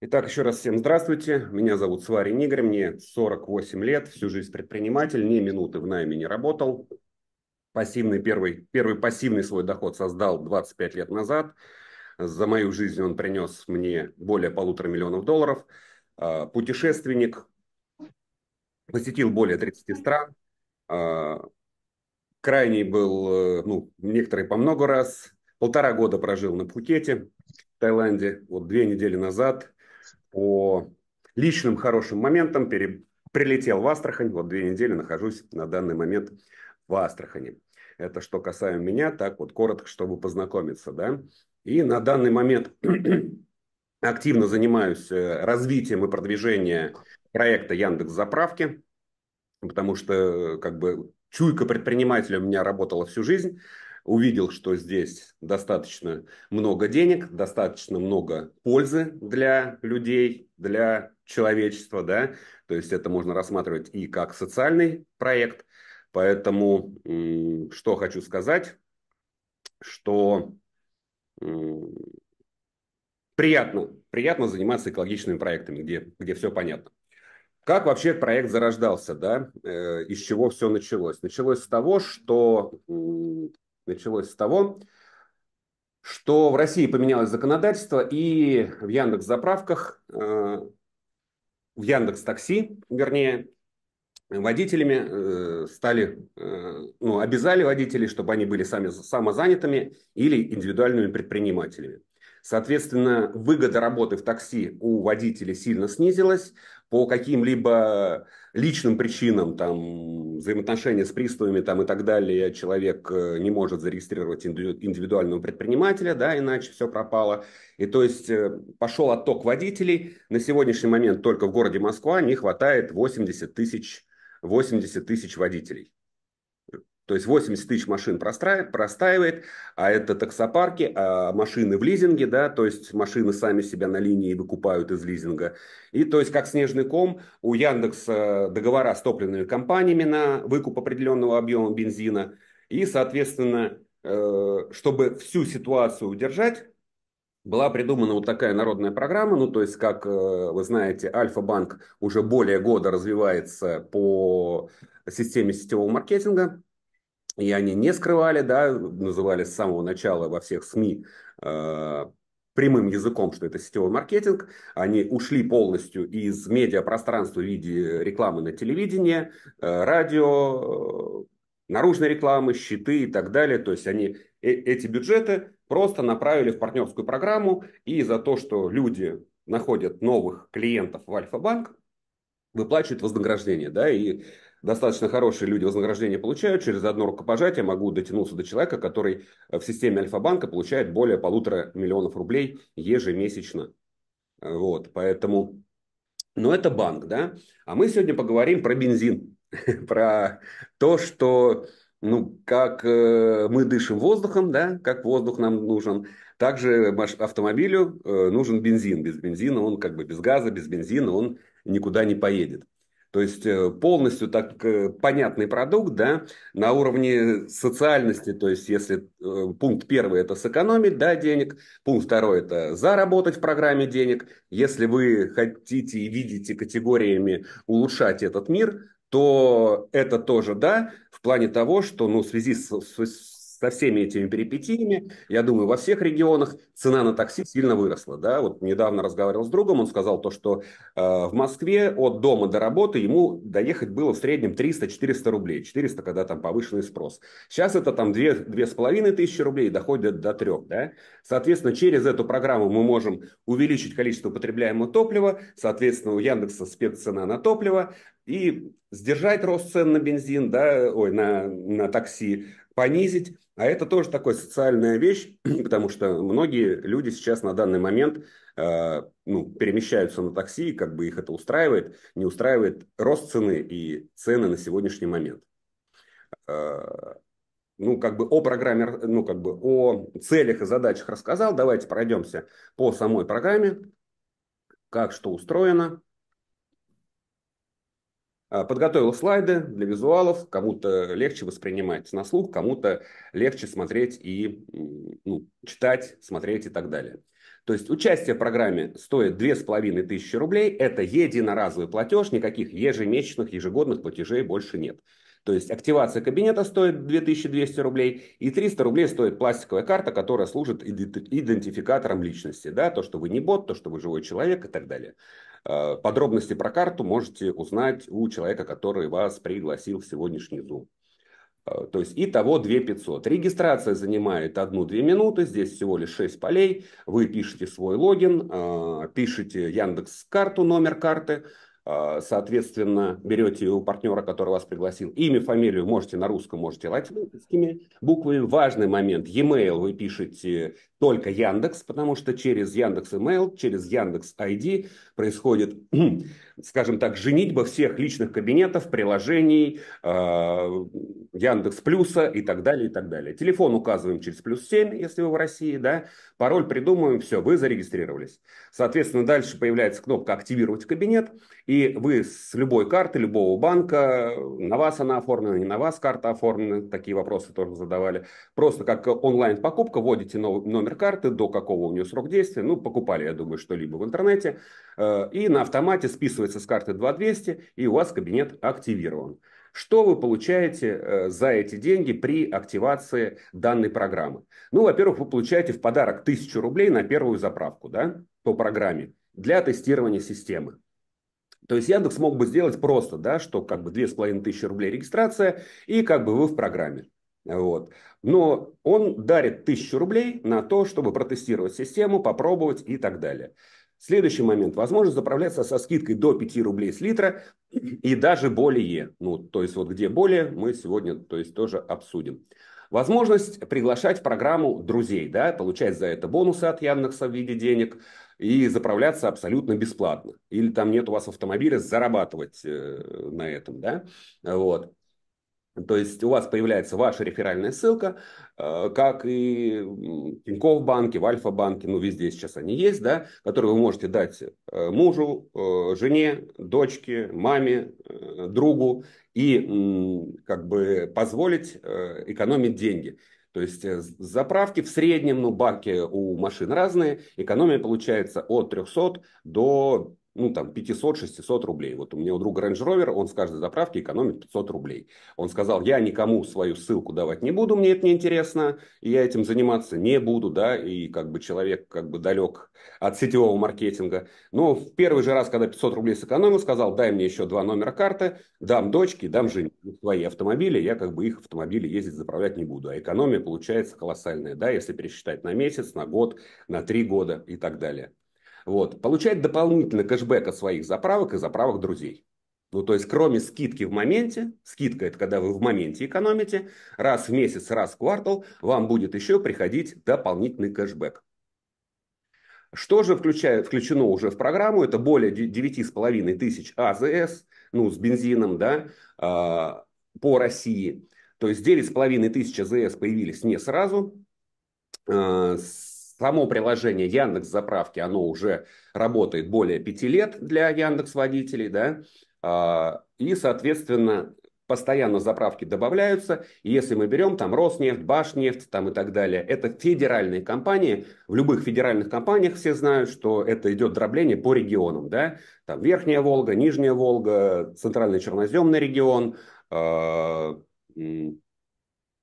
Итак, еще раз всем здравствуйте. Меня зовут Сварин Игорь, мне 48 лет, всю жизнь предприниматель, ни минуты в найме не работал. Пассивный первый, первый пассивный свой доход создал 25 лет назад. За мою жизнь он принес мне более полутора миллионов долларов. А, путешественник, посетил более 30 стран. А, крайний был, э, ну, некоторые по много раз, Полтора года прожил на Пхукете, в Таиланде. Вот две недели назад по личным хорошим моментам пере... прилетел в Астрахань. Вот две недели нахожусь на данный момент в Астрахани. Это что касаемо меня, так вот коротко, чтобы познакомиться, да. И на данный момент активно занимаюсь э, развитием и продвижением проекта Яндекс Заправки, потому что э, как бы чуйка предпринимателя у меня работала всю жизнь увидел, что здесь достаточно много денег, достаточно много пользы для людей, для человечества, да, то есть это можно рассматривать и как социальный проект, поэтому что хочу сказать, что приятно, приятно заниматься экологичными проектами, где, где все понятно. Как вообще проект зарождался, да, э, из чего все началось? Началось с того, что началось с того, что в России поменялось законодательство, и в Яндекс заправках, э, в Яндекс такси, вернее, водителями э, стали, э, ну, обязали водителей, чтобы они были сами самозанятыми или индивидуальными предпринимателями. Соответственно, выгода работы в такси у водителя сильно снизилась. По каким-либо личным причинам, там, взаимоотношения с приставами там, и так далее, человек э, не может зарегистрировать индивидуального предпринимателя, да, иначе все пропало. И то есть э, пошел отток водителей. На сегодняшний момент только в городе Москва не хватает 80 тысяч, 80 тысяч водителей. То есть 80 тысяч машин простаивает, а это таксопарки, а машины в лизинге, да, то есть машины сами себя на линии выкупают из лизинга. И то есть как снежный ком у Яндекса договора с топливными компаниями на выкуп определенного объема бензина. И, соответственно, э, чтобы всю ситуацию удержать, была придумана вот такая народная программа, ну то есть, как э, вы знаете, Альфа-банк уже более года развивается по системе сетевого маркетинга, и они не скрывали, да, называли с самого начала во всех СМИ э, прямым языком, что это сетевой маркетинг. Они ушли полностью из медиапространства в виде рекламы на телевидении, э, радио, э, наружной рекламы, щиты и так далее. То есть они э, эти бюджеты просто направили в партнерскую программу. И за то, что люди находят новых клиентов в Альфа-банк, выплачивают вознаграждение, да, и достаточно хорошие люди вознаграждение получают. Через одно рукопожатие могу дотянуться до человека, который в системе Альфа-банка получает более полутора миллионов рублей ежемесячно. Вот, поэтому... Но ну, это банк, да? А мы сегодня поговорим про бензин, про то, что ну, как э, мы дышим воздухом, да, как воздух нам нужен, также автомобилю э, нужен бензин. Без бензина он как бы без газа, без бензина он никуда не поедет. То есть э, полностью так э, понятный продукт, да, на уровне социальности, то есть если э, пункт первый – это сэкономить, да, денег, пункт второй – это заработать в программе денег. Если вы хотите и видите категориями улучшать этот мир, то это тоже да, в плане того, что ну, в связи с, с, со всеми этими перипетиями, я думаю, во всех регионах цена на такси сильно выросла. Да? Вот недавно разговаривал с другом, он сказал то, что э, в Москве от дома до работы ему доехать было в среднем 300-400 рублей. 400, когда там повышенный спрос. Сейчас это там 2, 2,5 тысячи рублей доходит до 3. Да? Соответственно, через эту программу мы можем увеличить количество потребляемого топлива, соответственно, у Яндекса спеццена на топливо, и сдержать рост цен на бензин, да, ой, на, на такси, понизить. А это тоже такая социальная вещь, потому что многие люди сейчас на данный момент э, ну, перемещаются на такси, как бы их это устраивает, не устраивает рост цены и цены на сегодняшний момент. Э, ну, как бы о программе, ну, как бы о целях и задачах рассказал. Давайте пройдемся по самой программе, как что устроено. А, подготовил слайды для визуалов, кому-то легче воспринимать на слух, кому-то легче смотреть и ну, читать, смотреть и так далее. То есть участие в программе стоит 2500 рублей, это единоразовый платеж, никаких ежемесячных, ежегодных платежей больше нет. То есть активация кабинета стоит 2200 рублей и 300 рублей стоит пластиковая карта, которая служит идентификатором личности. Да? То, что вы не бот, то, что вы живой человек и так далее. Э, подробности про карту можете узнать у человека, который вас пригласил в сегодняшний Zoom. Э, то есть и того 2500. Регистрация занимает 1-2 минуты, здесь всего лишь 6 полей. Вы пишете свой логин, э, пишете Яндекс карту, номер карты, соответственно, берете у партнера, который вас пригласил, имя, фамилию можете на русском, можете латинскими буквами. Важный момент, e-mail вы пишете только Яндекс, потому что через Яндекс Email, через Яндекс ID происходит, скажем так, женитьба всех личных кабинетов, приложений, а, Яндекс Плюса и так далее, и так далее. Телефон указываем через плюс 7, если вы в России, да, пароль придумываем, все, вы зарегистрировались. Соответственно, дальше появляется кнопка «Активировать кабинет», и вы с любой карты, любого банка, на вас она оформлена, не на вас карта оформлена, такие вопросы тоже задавали, просто как онлайн-покупка, вводите номер номер карты, до какого у нее срок действия. Ну, покупали, я думаю, что-либо в интернете. Э, и на автомате списывается с карты 2200, и у вас кабинет активирован. Что вы получаете э, за эти деньги при активации данной программы? Ну, во-первых, вы получаете в подарок 1000 рублей на первую заправку да, по программе для тестирования системы. То есть Яндекс мог бы сделать просто, да, что как бы 2500 рублей регистрация, и как бы вы в программе. Вот. Но он дарит тысячу рублей на то, чтобы протестировать систему, попробовать и так далее. Следующий момент. Возможность заправляться со скидкой до 5 рублей с литра и даже более. Ну, то есть вот где более, мы сегодня то есть, тоже обсудим. Возможность приглашать в программу друзей, да, получать за это бонусы от Яндекса в виде денег и заправляться абсолютно бесплатно. Или там нет у вас автомобиля, зарабатывать э, на этом, да. Вот. То есть у вас появляется ваша реферальная ссылка, э, как и в Тинькофф банке, в Альфа банке, ну везде сейчас они есть, да, которые вы можете дать э, мужу, э, жене, дочке, маме, другу и как бы позволить экономить деньги. То есть заправки в среднем, ну баки у машин разные, экономия получается от 300 до ну, там, 500-600 рублей. Вот у меня у друга Range Rover, он с каждой заправки экономит 500 рублей. Он сказал, я никому свою ссылку давать не буду, мне это неинтересно, и я этим заниматься не буду, да, и как бы человек как бы далек от сетевого маркетинга. Но в первый же раз, когда 500 рублей сэкономил, сказал, дай мне еще два номера карты, дам дочке, дам жене свои автомобили, я как бы их автомобили ездить заправлять не буду. А экономия получается колоссальная, да, если пересчитать на месяц, на год, на три года и так далее. Вот. Получает дополнительно кэшбэк от своих заправок и заправок друзей. Ну, то есть, кроме скидки в моменте, скидка это когда вы в моменте экономите, раз в месяц, раз в квартал вам будет еще приходить дополнительный кэшбэк. Что же включает, включено уже в программу? Это более 9,5 тысяч АЗС, ну, с бензином, да, а, по России. То есть 9,5 тысяч АЗС появились не сразу. А, с Само приложение Яндекс заправки, оно уже работает более пяти лет для Яндекс водителей, да, а, и, соответственно, постоянно заправки добавляются. если мы берем там Роснефть, Башнефть там и так далее, это федеральные компании. В любых федеральных компаниях все знают, что это идет дробление по регионам, да, там Верхняя Волга, Нижняя Волга, Центральный Черноземный регион, а,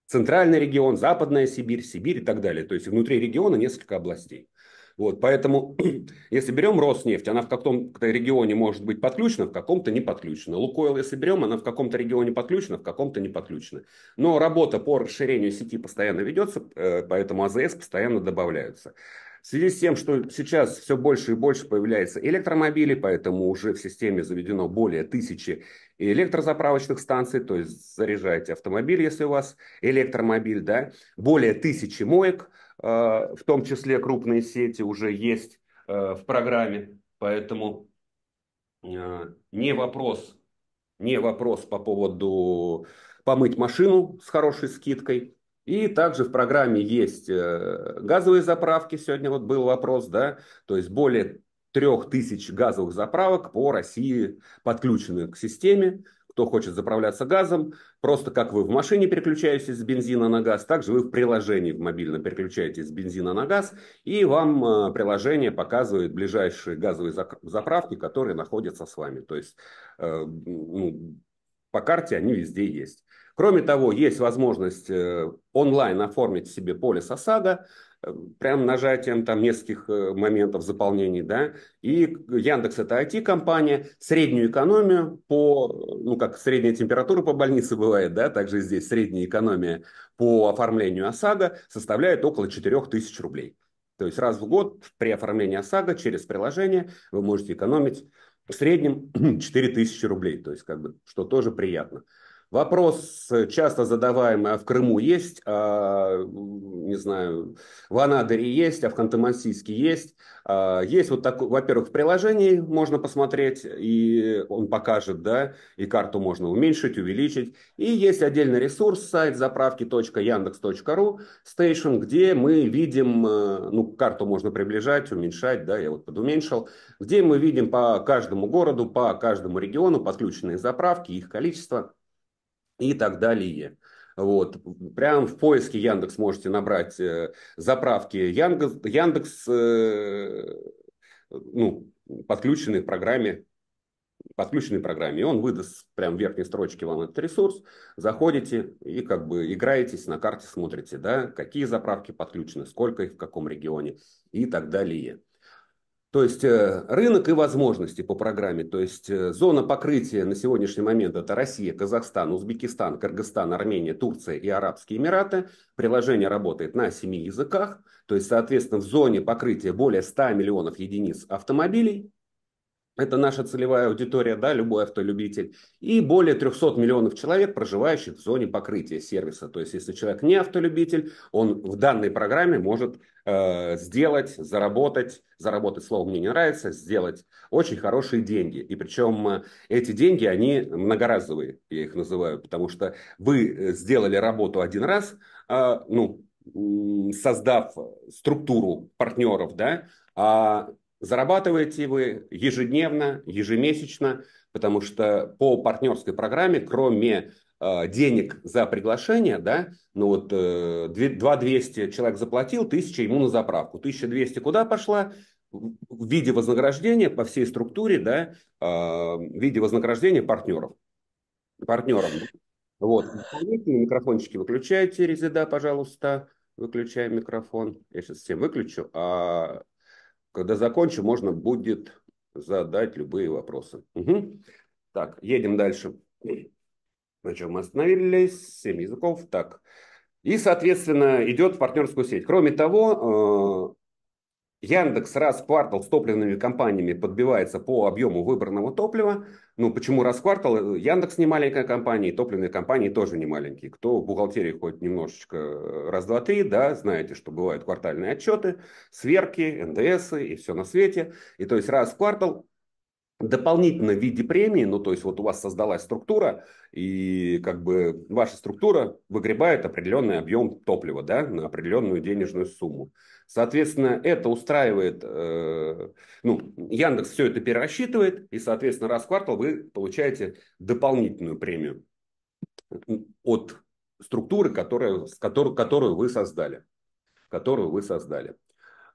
центральный регион, Западная Сибирь, Сибирь и так далее. То есть внутри региона несколько областей. Вот, поэтому, если берем Роснефть, она в каком-то регионе может быть подключена, в каком-то не подключена. Лукойл, если берем, она в каком-то регионе подключена, в каком-то не подключена. Но работа по расширению сети постоянно ведется, э, поэтому АЗС постоянно добавляются. В связи с тем, что сейчас все больше и больше появляется электромобилей, поэтому уже в системе заведено более тысячи электрозаправочных станций, то есть заряжаете автомобиль, если у вас электромобиль, да, более тысячи моек, э, в том числе крупные сети уже есть э, в программе, поэтому э, не вопрос, не вопрос по поводу помыть машину с хорошей скидкой – и также в программе есть э, газовые заправки, сегодня вот был вопрос, да, то есть более трех тысяч газовых заправок по России подключены к системе. Кто хочет заправляться газом, просто как вы в машине переключаетесь с бензина на газ, так же вы в приложении в мобильном переключаетесь с бензина на газ, и вам э, приложение показывает ближайшие газовые заправки, которые находятся с вами. То есть э, ну, по карте они везде есть. Кроме того, есть возможность э, онлайн оформить себе полис осаго, э, прям нажатием там нескольких э, моментов заполнений, да, и Яндекс это IT-компания, среднюю экономию по, ну как средняя температура по больнице бывает, да, также здесь средняя экономия по оформлению ОСАГО составляет около 4000 рублей. То есть раз в год при оформлении ОСАГО через приложение вы можете экономить в среднем 4000 рублей, то есть как бы, что тоже приятно. Вопрос, э, часто задаваемый, а в Крыму есть, а, не знаю, в Анадыре есть, а в Ханты-Мансийске есть. А, есть вот такой, во-первых, в приложении можно посмотреть, и он покажет, да, и карту можно уменьшить, увеличить. И есть отдельный ресурс, сайт заправки.яндекс.ру, station, где мы видим, э, ну, карту можно приближать, уменьшать, да, я вот подуменьшил, где мы видим по каждому городу, по каждому региону подключенные заправки, их количество – и так далее. Вот. Прям в поиске Яндекс можете набрать э, заправки Яндекс, Яндекс э, ну, подключенные к программе подключенной программе, и он выдаст прям в верхней строчке вам этот ресурс, заходите и как бы играетесь на карте, смотрите, да, какие заправки подключены, сколько их в каком регионе и так далее. То есть э, рынок и возможности по программе. То есть э, зона покрытия на сегодняшний момент это Россия, Казахстан, Узбекистан, Кыргызстан, Армения, Турция и Арабские Эмираты. Приложение работает на семи языках. То есть, соответственно, в зоне покрытия более 100 миллионов единиц автомобилей. Это наша целевая аудитория, да, любой автолюбитель. И более 300 миллионов человек, проживающих в зоне покрытия сервиса. То есть, если человек не автолюбитель, он в данной программе может э, сделать, заработать, заработать слово мне не нравится, сделать очень хорошие деньги. И причем э, эти деньги, они многоразовые, я их называю, потому что вы э, сделали работу один раз, э, ну, создав структуру партнеров, да, а Зарабатываете вы ежедневно, ежемесячно, потому что по партнерской программе, кроме э, денег за приглашение, да, ну вот э, 2200 человек заплатил, 1000 ему на заправку. 1200 куда пошла? В виде вознаграждения по всей структуре, да, э, в виде вознаграждения партнеров. Партнерам. Вот. Микрофончики выключайте, Резида, пожалуйста. Выключаем микрофон. Я сейчас всем выключу. А когда закончу, можно будет задать любые вопросы. Угу. Так, едем дальше. На чем мы остановились? Семь языков. Так. И, соответственно, идет в партнерскую сеть. Кроме того, э, Яндекс раз в квартал с топливными компаниями подбивается по объему выбранного топлива. Ну, почему раз в квартал? Яндекс не маленькая компания, и топливные компании тоже не маленькие. Кто в бухгалтерии хоть немножечко э, раз, два, три, да, знаете, что бывают квартальные отчеты, сверки, НДСы и все на свете. И то есть раз в квартал дополнительно в виде премии, ну то есть вот у вас создалась структура, и как бы ваша структура выгребает определенный объем топлива, да, на определенную денежную сумму. Соответственно, это устраивает, э, ну, Яндекс все это перерасчитывает, и, соответственно, раз в квартал вы получаете дополнительную премию от структуры, которая, которую, которую вы создали. Которую вы создали.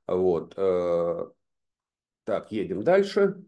Вот. Э, так, едем дальше.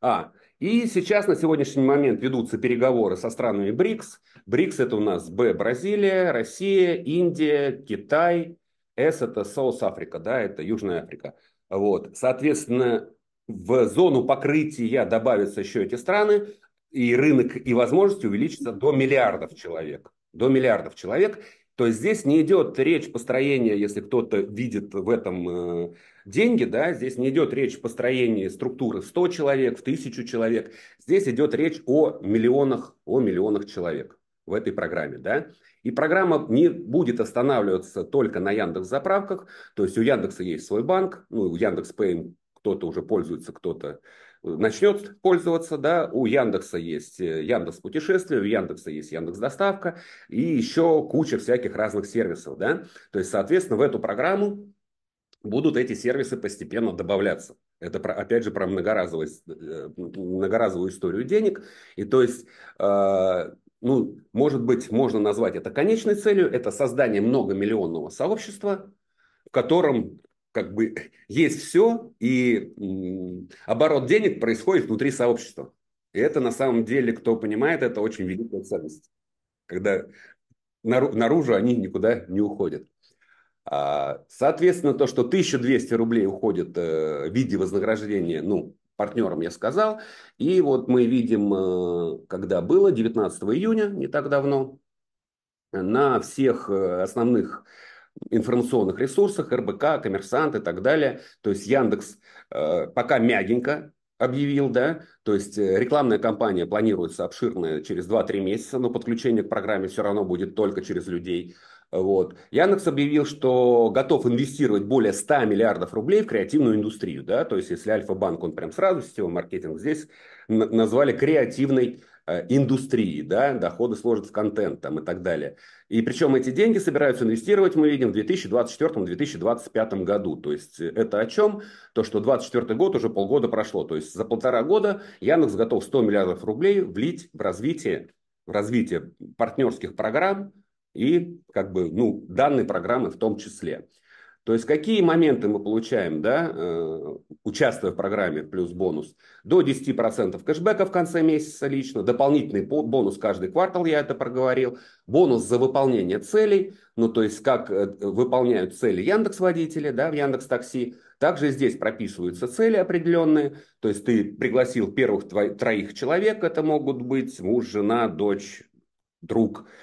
А, и сейчас на сегодняшний момент ведутся переговоры со странами БРИКС. БРИКС это у нас Б Бразилия, Россия, Индия, Китай. С это South Африка, да, это Южная Африка. Вот, соответственно, в зону покрытия добавятся еще эти страны, и рынок и возможности увеличатся до миллиардов человек. До миллиардов человек. То есть здесь не идет речь построения, если кто-то видит в этом э, деньги, да, здесь не идет речь построения структуры в 100 человек, в 1000 человек. Здесь идет речь о миллионах, о миллионах человек в этой программе, да. И программа не будет останавливаться только на Яндекс заправках, то есть у Яндекса есть свой банк, ну, яндекс Яндекс.Пэй кто-то уже пользуется, кто-то э, начнет пользоваться, да, у Яндекса есть э, Яндекс Путешествия, у Яндекса есть Яндекс Доставка и еще куча всяких разных сервисов, да, то есть, соответственно, в эту программу будут эти сервисы постепенно добавляться. Это, про, опять же, про э, многоразовую историю денег. И то есть, э, ну, может быть, можно назвать это конечной целью, это создание многомиллионного сообщества, в котором как бы есть все, и оборот денег происходит внутри сообщества. И это на самом деле, кто понимает, это очень великая ценность, когда наружу они никуда не уходят. А, соответственно, то, что 1200 рублей уходит э, в виде вознаграждения, ну, партнерам я сказал. И вот мы видим, э, когда было, 19 июня, не так давно, на всех э, основных информационных ресурсах, РБК, Коммерсант и так далее. То есть Яндекс э, пока мягенько объявил, да, то есть э, рекламная кампания планируется обширная через 2-3 месяца, но подключение к программе все равно будет только через людей. Вот. Яндекс объявил, что готов инвестировать более 100 миллиардов рублей в креативную индустрию. Да? То есть, если Альфа-банк, он прям сразу сетевой маркетинг, здесь назвали креативной Э, индустрии, да, доходы сложат в контент там и так далее. И причем эти деньги собираются инвестировать, мы видим, в 2024-2025 году. То есть э, это о чем? То, что 2024 год уже полгода прошло. То есть за полтора года Яндекс готов 100 миллиардов рублей влить в развитие, в развитие партнерских программ и как бы, ну, данной программы в том числе. То есть какие моменты мы получаем, да, э, участвуя в программе плюс бонус? До 10% кэшбэка в конце месяца лично, дополнительный бонус каждый квартал, я это проговорил, бонус за выполнение целей, ну то есть как э, выполняют цели Яндекс водители, да, в Яндекс Такси, также здесь прописываются цели определенные, то есть ты пригласил первых твоих, троих человек, это могут быть муж, жена, дочь, друг –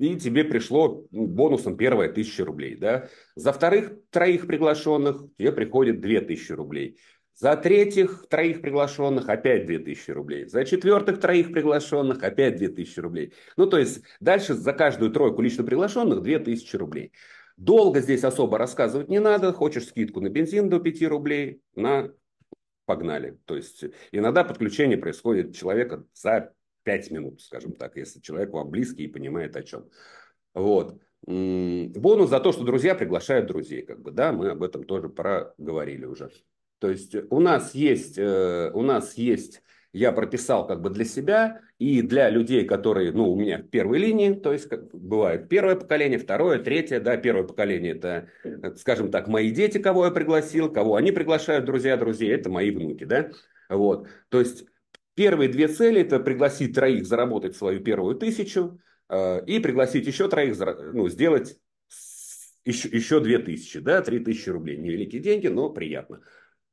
и тебе пришло ну, бонусом первое 1000 рублей, да. За вторых троих приглашенных тебе приходит 2000 рублей. За третьих троих приглашенных опять 2000 рублей. За четвертых троих приглашенных опять 2000 рублей. Ну, то есть дальше за каждую тройку лично приглашенных 2000 рублей. Долго здесь особо рассказывать не надо. Хочешь скидку на бензин до 5 рублей, на погнали. То есть иногда подключение происходит человека за 5 минут, скажем так, если человек вам близкий и понимает о чем. Вот. Бонус за то, что друзья приглашают друзей, как бы, да, мы об этом тоже проговорили уже. То есть у нас есть, э, у нас есть, я прописал как бы для себя и для людей, которые, ну, у меня в первой линии, то есть как, бывает первое поколение, второе, третье, да, первое поколение это, скажем так, мои дети, кого я пригласил, кого они приглашают, друзья, друзей, это мои внуки, да, вот, то есть Первые две цели – это пригласить троих заработать свою первую тысячу э, и пригласить еще троих, ну, сделать еще, еще две тысячи, да, три тысячи рублей. не великие деньги, но приятно.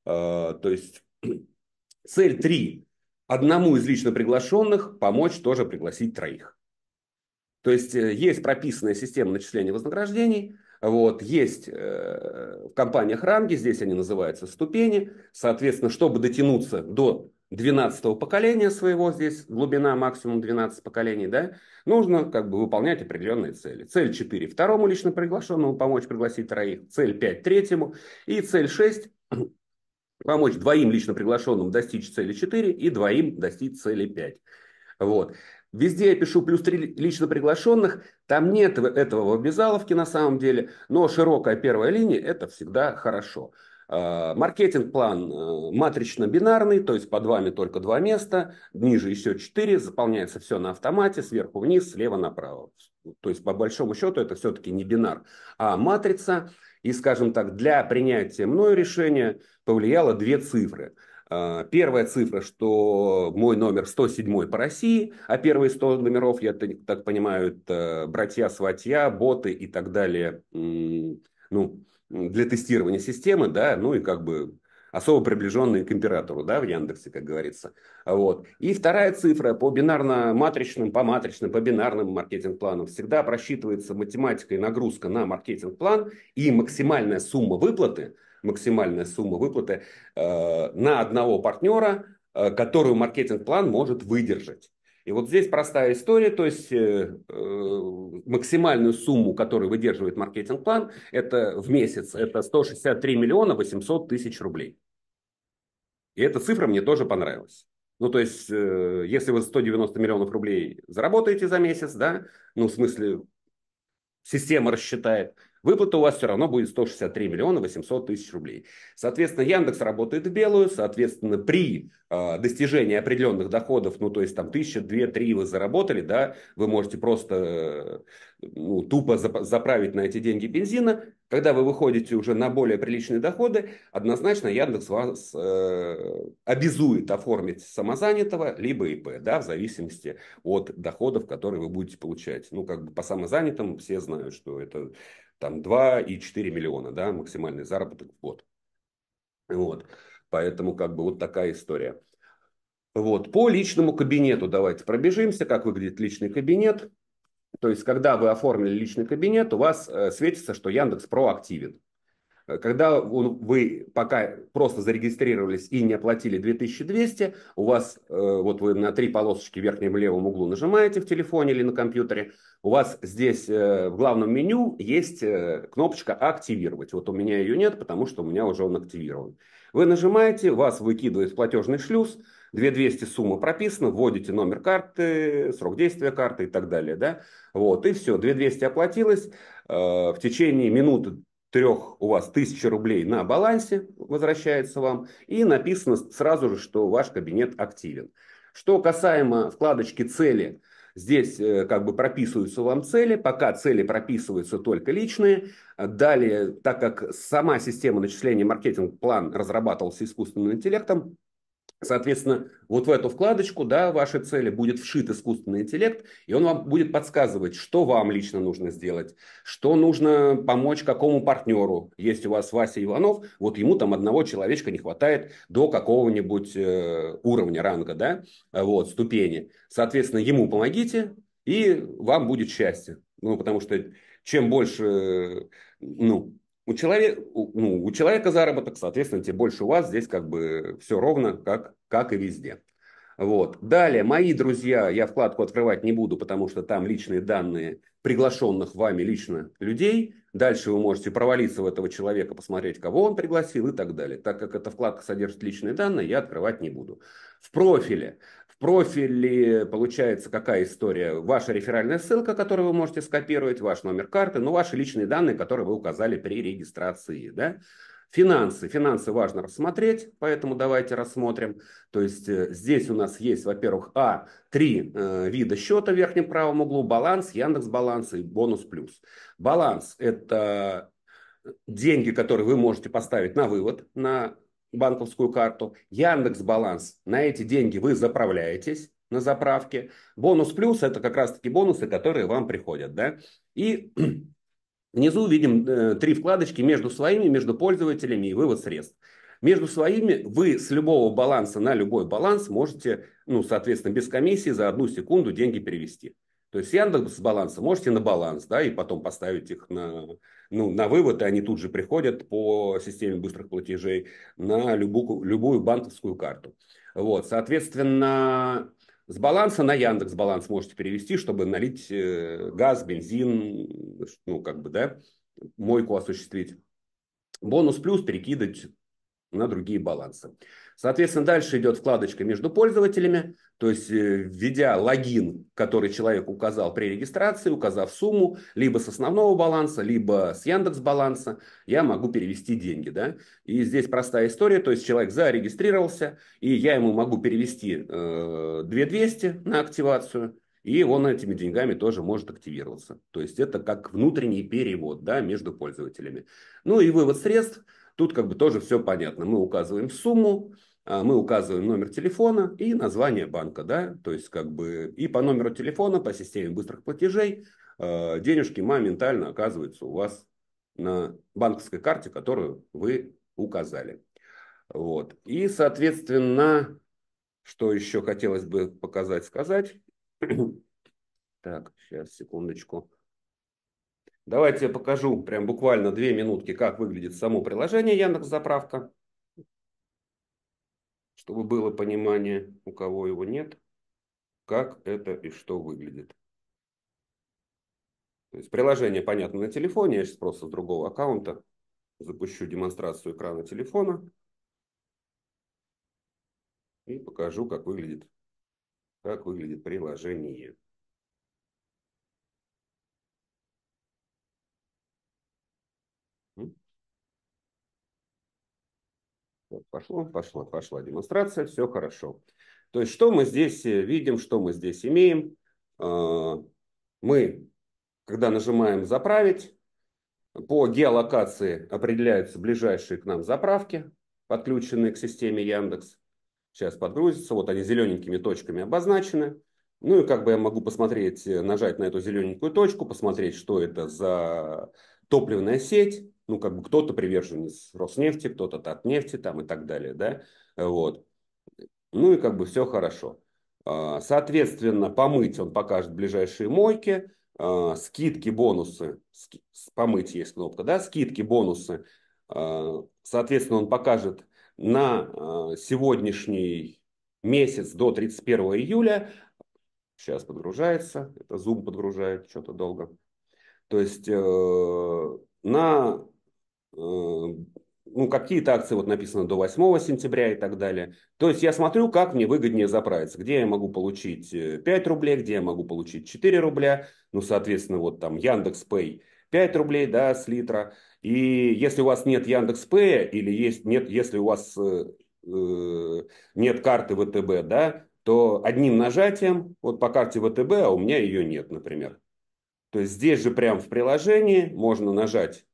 Э, то есть цель три – одному из лично приглашенных помочь тоже пригласить троих. То есть э, есть прописанная система начисления вознаграждений – вот, есть э, в компаниях ранги, здесь они называются ступени. Соответственно, чтобы дотянуться до 12 поколения своего, здесь глубина максимум 12 поколений, да, нужно как бы выполнять определенные цели. Цель 4 второму лично приглашенному помочь пригласить троих, цель 5 третьему и цель 6 помочь двоим лично приглашенным достичь цели 4 и двоим достичь цели 5. Вот. Везде я пишу плюс 3 лично приглашенных, там нет этого в обязаловке на самом деле, но широкая первая линия – это всегда хорошо. Э, маркетинг-план э, матрично-бинарный, то есть под вами только два места, ниже еще четыре, заполняется все на автомате, сверху вниз, слева направо. То есть по большому счету это все-таки не бинар, а матрица. И, скажем так, для принятия мною решения повлияло две цифры. Э, первая цифра, что мой номер 107 по России, а первые 100 номеров, я так понимаю, это братья, сватья, боты и так далее. Ну, для тестирования системы, да, ну и как бы особо приближенные к императору, да, в Яндексе, как говорится. Вот. И вторая цифра по бинарно-матричным, по матричным, по бинарным маркетинг-планам всегда просчитывается математикой нагрузка на маркетинг-план и максимальная сумма выплаты, максимальная сумма выплаты э, на одного партнера, э, которую маркетинг-план может выдержать. И вот здесь простая история, то есть э, э максимальную сумму, которую выдерживает маркетинг-план, это в месяц, это 163 миллиона 800 тысяч рублей. И эта цифра мне тоже понравилась. Ну, то есть, э, если вы 190 миллионов рублей заработаете за месяц, да, ну, в смысле, система рассчитает, Выплата у вас все равно будет 163 миллиона 800 тысяч рублей. Соответственно, Яндекс работает в белую, соответственно, при э, достижении определенных доходов, ну, то есть там тысяча, две, три вы заработали, да, вы можете просто э, ну, тупо заправить на эти деньги бензина. Когда вы выходите уже на более приличные доходы, однозначно Яндекс вас э, обязует оформить самозанятого, либо ИП, да, в зависимости от доходов, которые вы будете получать. Ну, как бы по самозанятым все знают, что это там 2,4 миллиона, да, максимальный заработок в год. Вот, поэтому как бы вот такая история. Вот, по личному кабинету давайте пробежимся, как выглядит личный кабинет. То есть, когда вы оформили личный кабинет, у вас э, светится, что Яндекс активен. Когда вы пока просто зарегистрировались и не оплатили 2200, у вас, э, вот вы на три полосочки в верхнем левом углу нажимаете в телефоне или на компьютере, у вас здесь э, в главном меню есть э, кнопочка «Активировать». Вот у меня ее нет, потому что у меня уже он активирован. Вы нажимаете, вас выкидывает в платежный шлюз, 2200 сумма прописана, вводите номер карты, срок действия карты и так далее. Да? Вот, и все, 2200 оплатилось. В течение минуты трех у вас тысячи рублей на балансе возвращается вам, и написано сразу же, что ваш кабинет активен. Что касаемо вкладочки «Цели», Здесь э, как бы прописываются вам цели, пока цели прописываются только личные. Далее, так как сама система начисления маркетинг-план разрабатывался искусственным интеллектом, Соответственно, вот в эту вкладочку, да, вашей цели будет вшит искусственный интеллект, и он вам будет подсказывать, что вам лично нужно сделать, что нужно помочь какому партнеру. Есть у вас Вася Иванов, вот ему там одного человечка не хватает до какого-нибудь э, уровня, ранга, да, вот, ступени. Соответственно, ему помогите, и вам будет счастье. Ну, потому что чем больше, э, ну, у человека, ну, у человека заработок, соответственно, тебе больше у вас. Здесь как бы все ровно, как, как и везде. Вот. Далее, мои друзья, я вкладку открывать не буду, потому что там личные данные приглашенных вами лично людей. Дальше вы можете провалиться в этого человека, посмотреть, кого он пригласил и так далее. Так как эта вкладка содержит личные данные, я открывать не буду. В профиле в профиле получается какая история? Ваша реферальная ссылка, которую вы можете скопировать, ваш номер карты, ну, ваши личные данные, которые вы указали при регистрации, да? Финансы. Финансы важно рассмотреть, поэтому давайте рассмотрим. То есть э, здесь у нас есть, во-первых, А, три э, вида счета в верхнем правом углу. Баланс, Яндекс Баланс и Бонус Плюс. Баланс – это э, деньги, которые вы можете поставить на вывод, на банковскую карту, Яндекс Баланс, на эти деньги вы заправляетесь на заправке. Бонус плюс – это как раз-таки бонусы, которые вам приходят. Да? И внизу видим э, три вкладочки между своими, между пользователями и вывод средств. Между своими вы с любого баланса на любой баланс можете, ну, соответственно, без комиссии за одну секунду деньги перевести. То есть Яндекс с баланса можете на баланс, да, и потом поставить их на, ну, на вывод, и они тут же приходят по системе быстрых платежей на любую, любую банковскую карту. Вот, соответственно, с баланса на Яндекс баланс можете перевести, чтобы налить э, газ, бензин, ну, как бы, да, мойку осуществить. Бонус плюс перекидать на другие балансы. Соответственно, дальше идет вкладочка между пользователями, то есть э, введя логин, который человек указал при регистрации, указав сумму, либо с основного баланса, либо с Яндекс баланса, я могу перевести деньги. Да? И здесь простая история, то есть человек зарегистрировался, и я ему могу перевести э, 2200 на активацию, и он этими деньгами тоже может активироваться. То есть это как внутренний перевод да, между пользователями. Ну и вывод средств. Тут как бы тоже все понятно. Мы указываем сумму, а, мы указываем номер телефона и название банка, да, то есть как бы и по номеру телефона, по системе быстрых платежей а, денежки моментально оказываются у вас на банковской карте, которую вы указали. Вот. И, соответственно, что еще хотелось бы показать, сказать. Так, сейчас, секундочку. Давайте я покажу прям буквально две минутки, как выглядит само приложение Яндекс Заправка чтобы было понимание, у кого его нет, как это и что выглядит. То есть приложение понятно на телефоне, я сейчас просто с другого аккаунта запущу демонстрацию экрана телефона и покажу, как выглядит, как выглядит приложение. Вот пошло, пошло пошла демонстрация, все хорошо. То есть, что мы здесь э, видим, что мы здесь имеем? А, мы, когда нажимаем «Заправить», по геолокации определяются ближайшие к нам заправки, подключенные к системе Яндекс. Сейчас подгрузится, вот они зелененькими точками обозначены. Ну и как бы я могу посмотреть, э, нажать на эту зелененькую точку, посмотреть, что это за топливная сеть, ну, как бы кто-то приверженец Роснефти, кто-то Татнефти там и так далее, да, вот. Ну и как бы все хорошо. А, соответственно, помыть он покажет ближайшие мойки, а, скидки, бонусы, ски, помыть есть кнопка, да, скидки, бонусы, а, соответственно, он покажет на сегодняшний месяц до 31 июля, сейчас подгружается, это Zoom подгружает что-то долго, то есть э, на Э, ну, какие-то акции, вот написано до 8 сентября и так далее. То есть я смотрю, как мне выгоднее заправиться, где я могу получить 5 э, рублей, где я могу получить 4 рубля, ну, соответственно, вот там Яндекс.Пэй 5 рублей, да, с литра. И если у вас нет Яндекс.Пэя или есть, нет, если у вас э, э нет карты ВТБ, да, то одним нажатием, вот по карте ВТБ, а у меня ее нет, например. То есть здесь же прямо в приложении можно нажать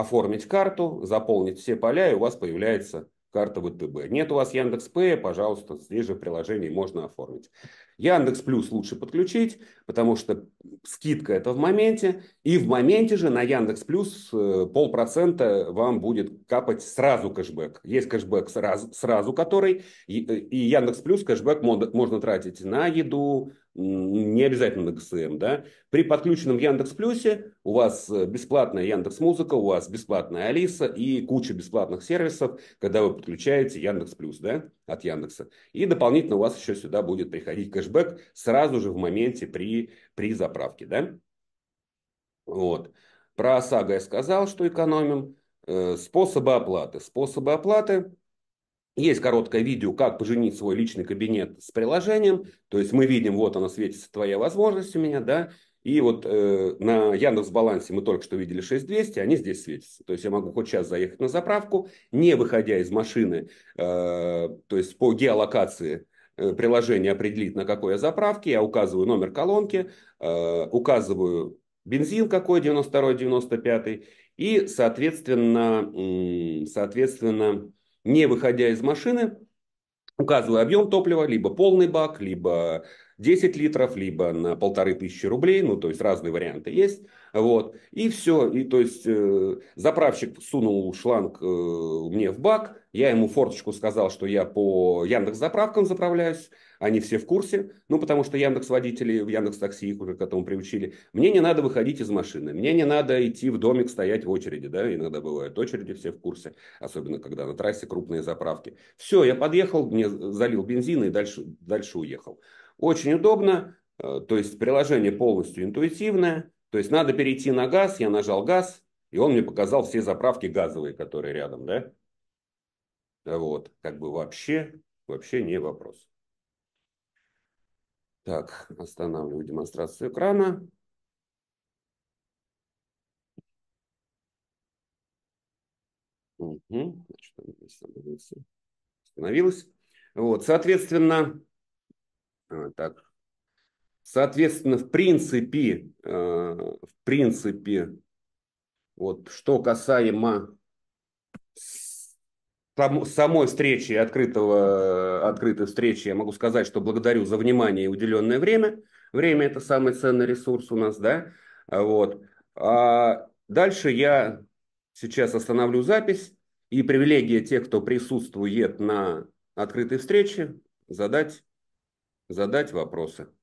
оформить карту, заполнить все поля, и у вас появляется карта ВТБ. Нет у вас Яндекс.Пэя, пожалуйста, здесь же в приложении можно оформить. Яндекс Плюс лучше подключить, потому что скидка это в моменте, и в моменте же на Яндекс Плюс э, полпроцента вам будет капать сразу кэшбэк. Есть кэшбэк сразу, сразу который, и, э, и Яндекс Плюс кэшбэк можно тратить на еду, не обязательно на ГСМ, да. При подключенном Яндекс Плюсе у вас э, бесплатная Яндекс Музыка, у вас бесплатная Алиса и куча бесплатных сервисов, когда вы подключаете Яндекс Плюс, да, от Яндекса. И дополнительно у вас еще сюда будет приходить кэшбэк сразу же в моменте при, при заправке, да. Вот. Про ОСАГО я сказал, что экономим. Э, способы оплаты. Способы оплаты есть короткое видео, как поженить свой личный кабинет с приложением. То есть мы видим, вот она светится, твоя возможность у меня, да. И вот э, на Яндекс балансе мы только что видели 6200, они здесь светятся. То есть я могу хоть сейчас заехать на заправку, не выходя из машины, э, то есть по геолокации э, приложение определит, на какой я заправке. Я указываю номер колонки, э, указываю бензин какой, 92-95, и, соответственно, соответственно не выходя из машины, указываю объем топлива, либо полный бак, либо 10 литров, либо на полторы тысячи рублей, ну, то есть разные варианты есть, вот, и все, и то есть э, заправщик сунул шланг э, мне в бак, я ему форточку сказал, что я по Яндекс заправкам заправляюсь, они все в курсе, ну, потому что Яндекс водители, в Яндекс такси их уже к этому приучили. Мне не надо выходить из машины, мне не надо идти в домик стоять в очереди, да, иногда бывают очереди, все в курсе, особенно когда на трассе крупные заправки. Все, я подъехал, мне залил бензин и дальше, дальше уехал. Очень удобно, э, то есть приложение полностью интуитивное, то есть надо перейти на газ, я нажал газ, и он мне показал все заправки газовые, которые рядом, да? Вот, как бы вообще, вообще не вопрос. Так, останавливаю демонстрацию экрана. Угу. Значит, остановилось. остановилось. Вот, соответственно, а, так, Соответственно, в принципе, а, в принципе, вот что касаемо сам, самой встречи, открытого, открытой встречи, я могу сказать, что благодарю за внимание и уделенное время. Время – это самый ценный ресурс у нас, да? Вот. А дальше я сейчас остановлю запись. И привилегия тех, кто присутствует на открытой встрече, задать, задать вопросы.